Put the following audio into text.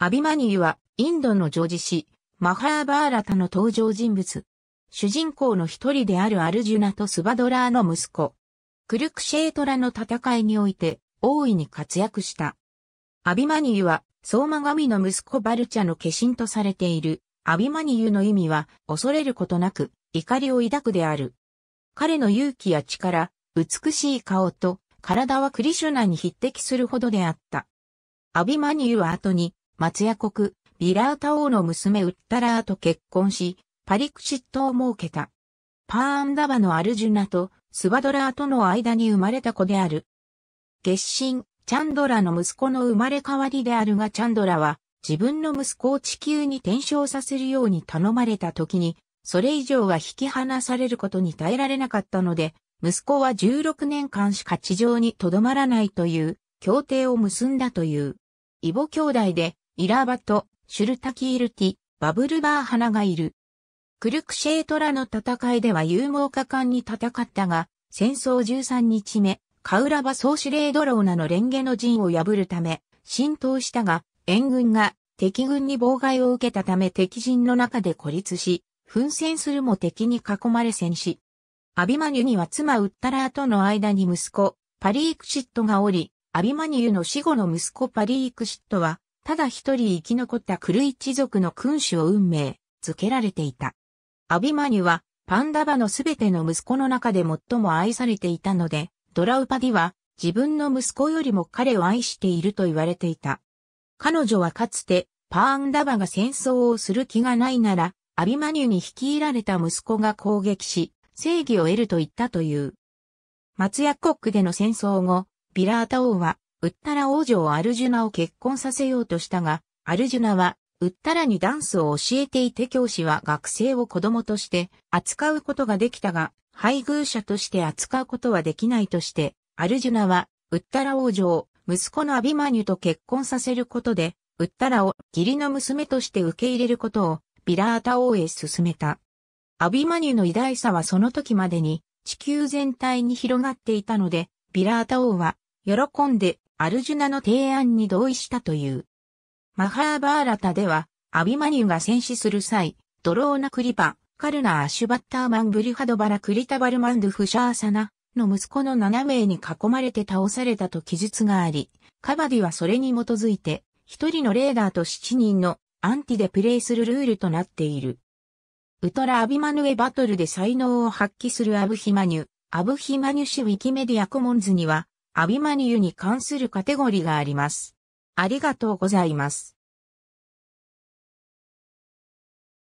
アビマニユは、インドの女児誌、マハーバーラタの登場人物。主人公の一人であるアルジュナとスバドラーの息子。クルクシェートラの戦いにおいて、大いに活躍した。アビマニユは、相馬神の息子バルチャの化身とされている、アビマニユの意味は、恐れることなく、怒りを抱くである。彼の勇気や力、美しい顔と、体はクリシュナに匹敵するほどであった。アビマニユは後に、松屋国、ビラータ王の娘ウッタラーと結婚し、パリクシットを設けた。パーンダバのアルジュナとスバドラーとの間に生まれた子である。月神、チャンドラの息子の生まれ変わりであるがチャンドラは自分の息子を地球に転生させるように頼まれた時に、それ以上は引き離されることに耐えられなかったので、息子は16年間しか地上に留まらないという協定を結んだという。異母兄弟でイラーバト、シュルタキールティ、バブルバー花がいる。クルクシェートラの戦いでは勇猛果敢に戦ったが、戦争13日目、カウラバ総司令ドローナのレンゲの陣を破るため、浸透したが、援軍が敵軍に妨害を受けたため敵陣の中で孤立し、奮戦するも敵に囲まれ戦死。アビマニュには妻ウッタラーとの間に息子、パリークシットがおり、アビマニュの死後の息子パリークシットは、ただ一人生き残ったクル一族の君主を運命付けられていた。アビマニュはパンダバのすべての息子の中で最も愛されていたので、ドラウパディは自分の息子よりも彼を愛していると言われていた。彼女はかつてパンダバが戦争をする気がないなら、アビマニュに率いられた息子が攻撃し、正義を得ると言ったという。松屋国での戦争後、ビラータ王はウッタラ王女をアルジュナを結婚させようとしたが、アルジュナは、ウッタラにダンスを教えていて教師は学生を子供として扱うことができたが、配偶者として扱うことはできないとして、アルジュナは、ウッタラ王女を息子のアビマニュと結婚させることで、ウッタラを義理の娘として受け入れることをビラータ王へ進めた。アビマニュの偉大さはその時までに地球全体に広がっていたので、ビラータ王は喜んでアルジュナの提案に同意したという。マハーバーラタでは、アビマニュが戦死する際、ドローナクリパ、カルナアシュバッターマンブリハドバラクリタバルマンドゥフシャーサナの息子の7名に囲まれて倒されたと記述があり、カバディはそれに基づいて、1人のレーダーと7人のアンティでプレイするルールとなっている。ウトラ・アビマヌエバトルで才能を発揮するアブヒマニュ、アブヒマニュ氏ウィキメディアコモンズには、アビマニユに関するカテゴリがあります。ありがとうございます。